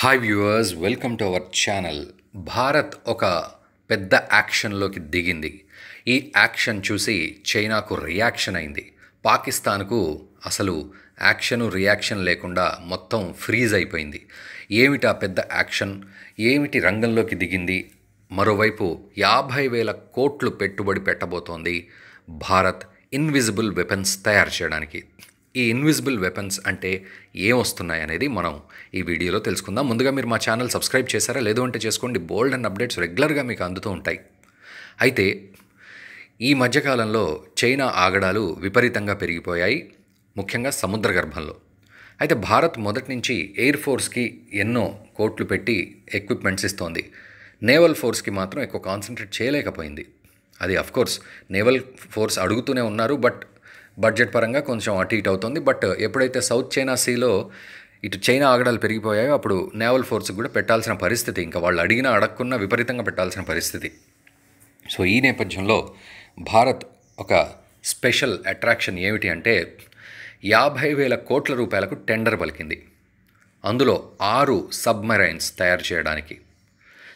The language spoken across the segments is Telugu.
hi viewers welcome to our channel Bharat ఒక పెద్ద యాక్షన్లోకి దిగింది ఈ యాక్షన్ చూసి చైనాకు రియాక్షన్ అయింది పాకిస్తాన్కు అసలు యాక్షను రియాక్షన్ లేకుండా మొత్తం ఫ్రీజ్ అయిపోయింది ఏమిటి ఆ పెద్ద యాక్షన్ ఏమిటి రంగంలోకి దిగింది మరోవైపు యాభై వేల కోట్లు పెట్టుబడి పెట్టబోతోంది భారత్ ఇన్విజిబుల్ వెపన్స్ తయారు చేయడానికి ఈ ఇన్విజిబుల్ వెపన్స్ అంటే ఏం వస్తున్నాయి అనేది మనం ఈ వీడియోలో తెలుసుకుందాం ముందుగా మీరు మా ఛానల్ సబ్స్క్రైబ్ చేశారా లేదు అంటే చేసుకోండి బోల్డ్ అండ్ అప్డేట్స్ రెగ్యులర్గా మీకు అందుతూ ఉంటాయి అయితే ఈ మధ్యకాలంలో చైనా ఆగడాలు విపరీతంగా పెరిగిపోయాయి ముఖ్యంగా సముద్ర గర్భంలో అయితే భారత్ మొదటి నుంచి ఎయిర్ ఫోర్స్కి ఎన్నో కోట్లు పెట్టి ఎక్విప్మెంట్స్ ఇస్తోంది నేవల్ ఫోర్స్కి మాత్రం ఎక్కువ కాన్సన్ట్రేట్ చేయలేకపోయింది అది అఫ్కోర్స్ నేవల్ ఫోర్స్ అడుగుతూనే ఉన్నారు బట్ బడ్జెట్ పరంగా కొంచెం అటు ఇటు అవుతుంది బట్ ఎప్పుడైతే సౌత్ చైనా సీలో ఇటు చైనా ఆగడాలు పెరిగిపోయాయో అప్పుడు నేవల్ ఫోర్స్ కూడా పెట్టాల్సిన పరిస్థితి ఇంకా వాళ్ళు అడిగినా అడగకున్నా విపరీతంగా పెట్టాల్సిన పరిస్థితి సో ఈ నేపథ్యంలో భారత్ ఒక స్పెషల్ అట్రాక్షన్ ఏమిటి అంటే యాభై వేల కోట్ల రూపాయలకు టెండర్ పలికింది అందులో ఆరు సబ్మెరైన్స్ తయారు చేయడానికి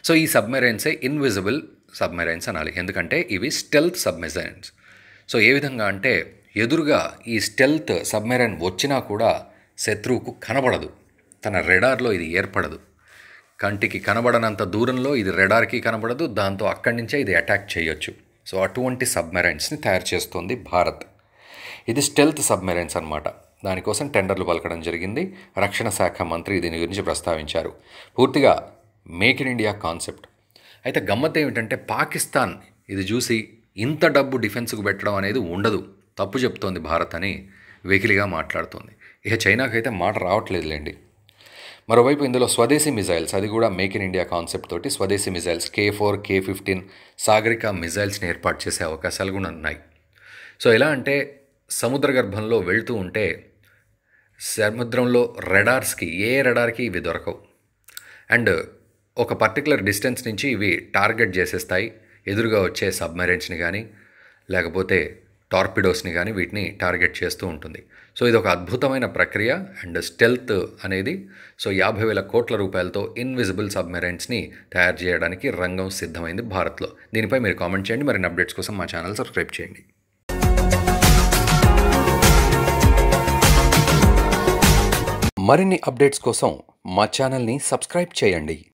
సో ఈ సబ్మెరైన్సే ఇన్విజిబుల్ సబ్మెరైన్స్ అనాలి ఎందుకంటే ఇవి స్టెల్త్ సబ్మెరైన్స్ సో ఏ విధంగా అంటే ఎదురుగా ఈ స్టెల్త్ సబ్మెరైన్ వచ్చినా కూడా శత్రువుకు కనబడదు తన రెడార్లో ఇది ఏర్పడదు కంటికి కనబడనంత దూరంలో ఇది రెడార్కి కనబడదు దాంతో అక్కడి నుంచే ఇది అటాక్ చేయొచ్చు సో అటువంటి సబ్మెరైన్స్ని తయారు చేస్తుంది భారత్ ఇది స్టెల్త్ సబ్మెరైన్స్ అనమాట దానికోసం టెండర్లు పలకడం జరిగింది రక్షణ శాఖ మంత్రి దీని గురించి ప్రస్తావించారు పూర్తిగా మేక్ ఇన్ ఇండియా కాన్సెప్ట్ అయితే గమ్మత్ ఏమిటంటే పాకిస్తాన్ ఇది చూసి ఇంత డబ్బు డిఫెన్స్కు పెట్టడం అనేది ఉండదు తప్పు చెప్తోంది భారత్ అని వెకిలిగా మాట్లాడుతోంది ఇక చైనాకైతే మాట రావట్లేదులేండి మరోవైపు ఇందులో స్వదేశీ మిజైల్స్ అది కూడా మేక్ ఇన్ ఇండియా కాన్సెప్ట్ తోటి స్వదేశీ missiles K four K fifteen Sagarika మిజైల్స్ని ఏర్పాటు చేసే అవకాశాలు కూడా ఉన్నాయి సో ఎలా అంటే సముద్ర గర్భంలో వెళ్తూ ఉంటే సముద్రంలో రెడార్స్కి ఏ రెడార్కి ఇవి దొరకవు అండ్ ఒక పర్టికులర్ డిస్టెన్స్ నుంచి ఇవి టార్గెట్ చేసేస్తాయి ఎదురుగా వచ్చే సబ్మెరైన్స్ని కానీ లేకపోతే టార్పిడోస్ని కానీ వీటిని టార్గెట్ చేస్తూ ఉంటుంది సో ఇది ఒక అద్భుతమైన ప్రక్రియ అండ్ స్టెల్త్ అనేది సో యాభై వేల కోట్ల రూపాయలతో ఇన్విజిబుల్ సబ్మెరైన్స్ని తయారు చేయడానికి రంగం సిద్ధమైంది భారత్లో దీనిపై మీరు కామెంట్ చేయండి మరిన్ని అప్డేట్స్ కోసం మా ఛానల్ సబ్స్క్రైబ్ చేయండి మరిన్ని అప్డేట్స్ కోసం మా ఛానల్ని సబ్స్క్రైబ్ చేయండి